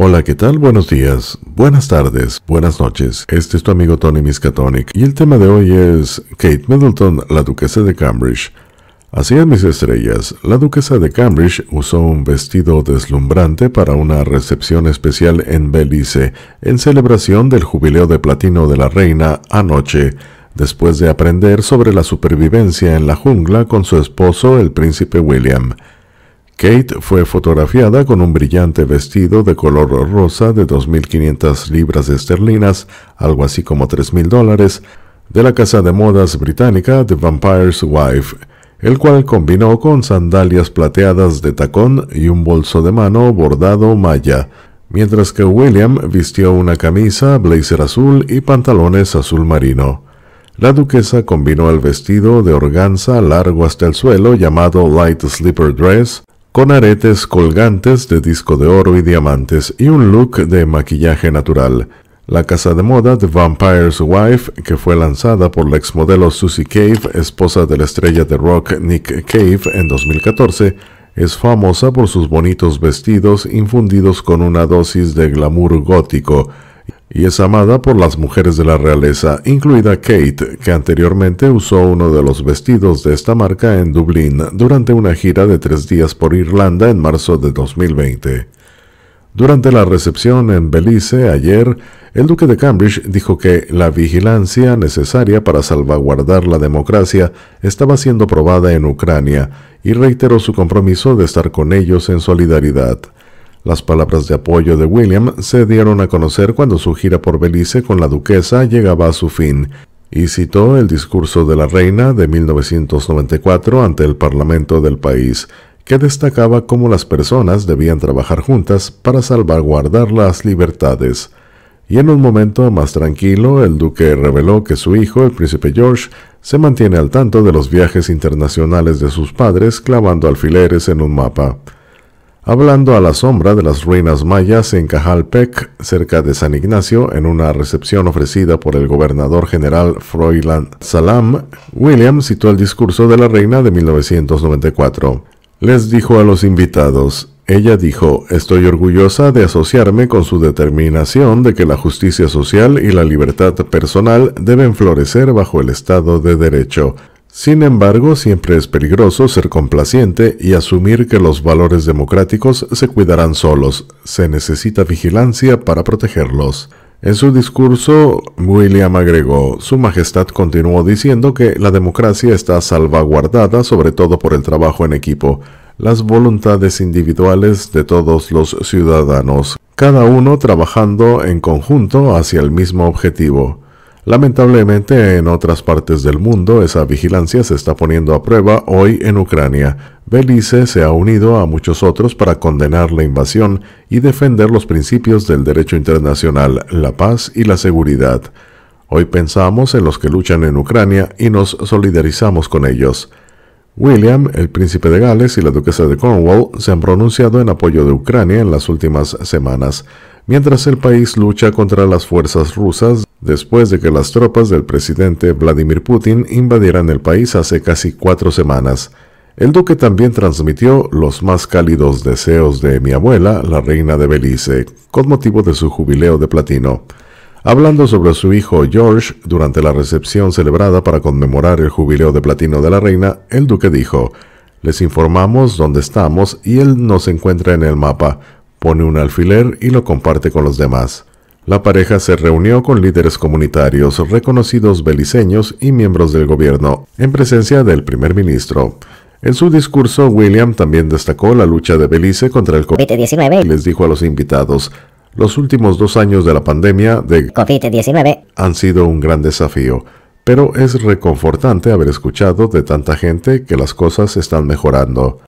Hola, ¿qué tal? Buenos días, buenas tardes, buenas noches. Este es tu amigo Tony Miskatonic y el tema de hoy es Kate Middleton, la duquesa de Cambridge. Así es mis estrellas, la duquesa de Cambridge usó un vestido deslumbrante para una recepción especial en Belice, en celebración del jubileo de platino de la reina anoche, después de aprender sobre la supervivencia en la jungla con su esposo, el príncipe William. Kate fue fotografiada con un brillante vestido de color rosa de 2.500 libras esterlinas, algo así como 3.000 dólares, de la casa de modas británica The Vampire's Wife, el cual combinó con sandalias plateadas de tacón y un bolso de mano bordado malla, mientras que William vistió una camisa, blazer azul y pantalones azul marino. La duquesa combinó el vestido de organza largo hasta el suelo llamado light slipper dress con aretes colgantes de disco de oro y diamantes y un look de maquillaje natural. La casa de moda The Vampire's Wife, que fue lanzada por la exmodelo Susie Cave, esposa de la estrella de rock Nick Cave en 2014, es famosa por sus bonitos vestidos infundidos con una dosis de glamour gótico, y es amada por las mujeres de la realeza, incluida Kate, que anteriormente usó uno de los vestidos de esta marca en Dublín durante una gira de tres días por Irlanda en marzo de 2020. Durante la recepción en Belice ayer, el duque de Cambridge dijo que la vigilancia necesaria para salvaguardar la democracia estaba siendo probada en Ucrania y reiteró su compromiso de estar con ellos en solidaridad. Las palabras de apoyo de William se dieron a conocer cuando su gira por Belice con la duquesa llegaba a su fin, y citó el discurso de la reina de 1994 ante el Parlamento del país, que destacaba cómo las personas debían trabajar juntas para salvaguardar las libertades. Y en un momento más tranquilo, el duque reveló que su hijo, el príncipe George, se mantiene al tanto de los viajes internacionales de sus padres clavando alfileres en un mapa hablando a la sombra de las ruinas mayas en Cajalpec, cerca de San Ignacio, en una recepción ofrecida por el gobernador general Froilán Salam, William citó el discurso de la reina de 1994. Les dijo a los invitados, ella dijo, estoy orgullosa de asociarme con su determinación de que la justicia social y la libertad personal deben florecer bajo el Estado de Derecho. Sin embargo, siempre es peligroso ser complaciente y asumir que los valores democráticos se cuidarán solos. Se necesita vigilancia para protegerlos. En su discurso, William agregó, Su Majestad continuó diciendo que la democracia está salvaguardada sobre todo por el trabajo en equipo, las voluntades individuales de todos los ciudadanos, cada uno trabajando en conjunto hacia el mismo objetivo. Lamentablemente, en otras partes del mundo, esa vigilancia se está poniendo a prueba hoy en Ucrania. Belice se ha unido a muchos otros para condenar la invasión y defender los principios del derecho internacional, la paz y la seguridad. Hoy pensamos en los que luchan en Ucrania y nos solidarizamos con ellos. William, el príncipe de Gales y la duquesa de Cornwall se han pronunciado en apoyo de Ucrania en las últimas semanas, mientras el país lucha contra las fuerzas rusas después de que las tropas del presidente Vladimir Putin invadieran el país hace casi cuatro semanas. El duque también transmitió los más cálidos deseos de mi abuela, la reina de Belice, con motivo de su jubileo de platino hablando sobre su hijo George durante la recepción celebrada para conmemorar el jubileo de platino de la reina, el duque dijo, les informamos dónde estamos y él nos encuentra en el mapa, pone un alfiler y lo comparte con los demás. La pareja se reunió con líderes comunitarios, reconocidos beliceños y miembros del gobierno, en presencia del primer ministro. En su discurso, William también destacó la lucha de Belice contra el COVID-19 y les dijo a los invitados, los últimos dos años de la pandemia de COVID-19 han sido un gran desafío, pero es reconfortante haber escuchado de tanta gente que las cosas están mejorando.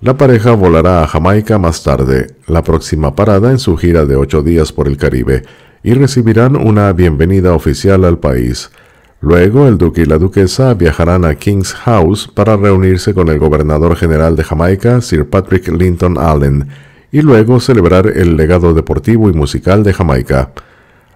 La pareja volará a Jamaica más tarde, la próxima parada en su gira de ocho días por el Caribe, y recibirán una bienvenida oficial al país. Luego el duque y la duquesa viajarán a King's House para reunirse con el gobernador general de Jamaica, Sir Patrick Linton Allen, y luego celebrar el legado deportivo y musical de Jamaica.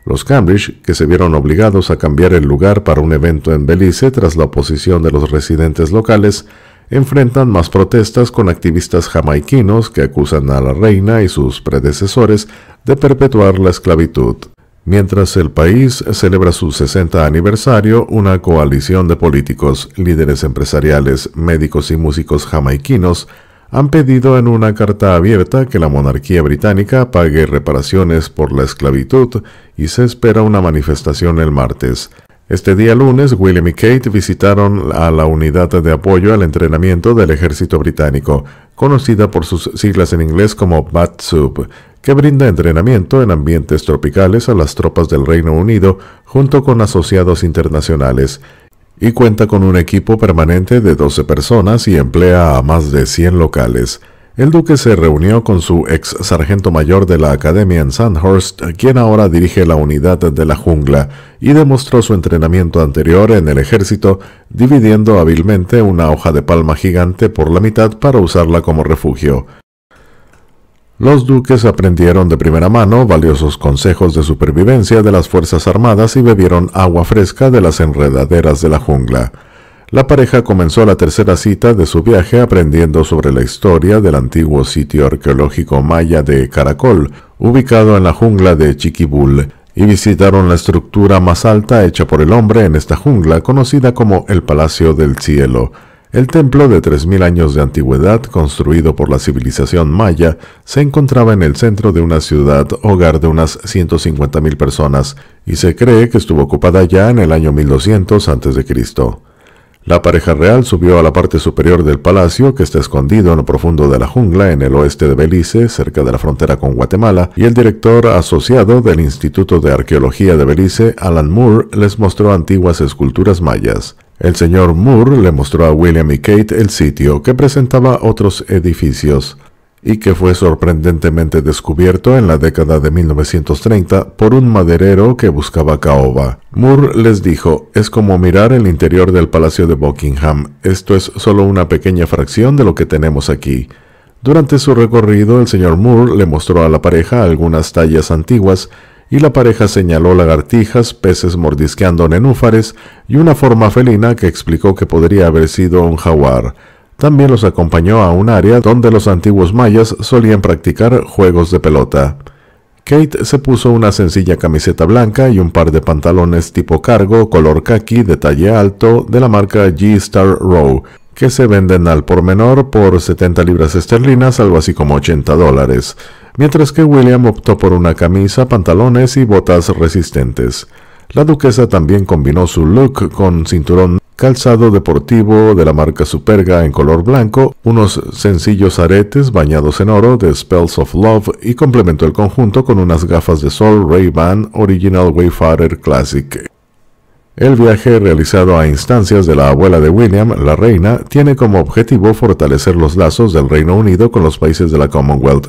Los Cambridge, que se vieron obligados a cambiar el lugar para un evento en Belice tras la oposición de los residentes locales, enfrentan más protestas con activistas jamaiquinos que acusan a la reina y sus predecesores de perpetuar la esclavitud. Mientras el país celebra su 60 aniversario, una coalición de políticos, líderes empresariales, médicos y músicos jamaiquinos han pedido en una carta abierta que la monarquía británica pague reparaciones por la esclavitud y se espera una manifestación el martes. Este día lunes, William y Kate visitaron a la unidad de apoyo al entrenamiento del ejército británico, conocida por sus siglas en inglés como BATSUB, que brinda entrenamiento en ambientes tropicales a las tropas del Reino Unido junto con asociados internacionales y cuenta con un equipo permanente de 12 personas y emplea a más de 100 locales. El duque se reunió con su ex sargento mayor de la academia en Sandhurst, quien ahora dirige la unidad de la jungla, y demostró su entrenamiento anterior en el ejército, dividiendo hábilmente una hoja de palma gigante por la mitad para usarla como refugio. Los duques aprendieron de primera mano valiosos consejos de supervivencia de las Fuerzas Armadas y bebieron agua fresca de las enredaderas de la jungla. La pareja comenzó la tercera cita de su viaje aprendiendo sobre la historia del antiguo sitio arqueológico maya de Caracol, ubicado en la jungla de Chiquibul, y visitaron la estructura más alta hecha por el hombre en esta jungla, conocida como el Palacio del Cielo. El templo de 3.000 años de antigüedad, construido por la civilización maya, se encontraba en el centro de una ciudad hogar de unas 150.000 personas, y se cree que estuvo ocupada ya en el año 1200 a.C. La pareja real subió a la parte superior del palacio, que está escondido en lo profundo de la jungla en el oeste de Belice, cerca de la frontera con Guatemala, y el director asociado del Instituto de Arqueología de Belice, Alan Moore, les mostró antiguas esculturas mayas. El señor Moore le mostró a William y Kate el sitio que presentaba otros edificios y que fue sorprendentemente descubierto en la década de 1930 por un maderero que buscaba caoba. Moore les dijo, es como mirar el interior del Palacio de Buckingham, esto es solo una pequeña fracción de lo que tenemos aquí. Durante su recorrido, el señor Moore le mostró a la pareja algunas tallas antiguas y la pareja señaló lagartijas, peces mordisqueando nenúfares y una forma felina que explicó que podría haber sido un jaguar. También los acompañó a un área donde los antiguos mayas solían practicar juegos de pelota. Kate se puso una sencilla camiseta blanca y un par de pantalones tipo cargo color khaki de talle alto de la marca G-Star Row, que se venden al por menor por 70 libras esterlinas, algo así como 80 dólares mientras que William optó por una camisa, pantalones y botas resistentes. La duquesa también combinó su look con cinturón calzado deportivo de la marca Superga en color blanco, unos sencillos aretes bañados en oro de Spells of Love y complementó el conjunto con unas gafas de sol Ray-Ban Original Wayfarer Classic. El viaje realizado a instancias de la abuela de William, la reina, tiene como objetivo fortalecer los lazos del Reino Unido con los países de la Commonwealth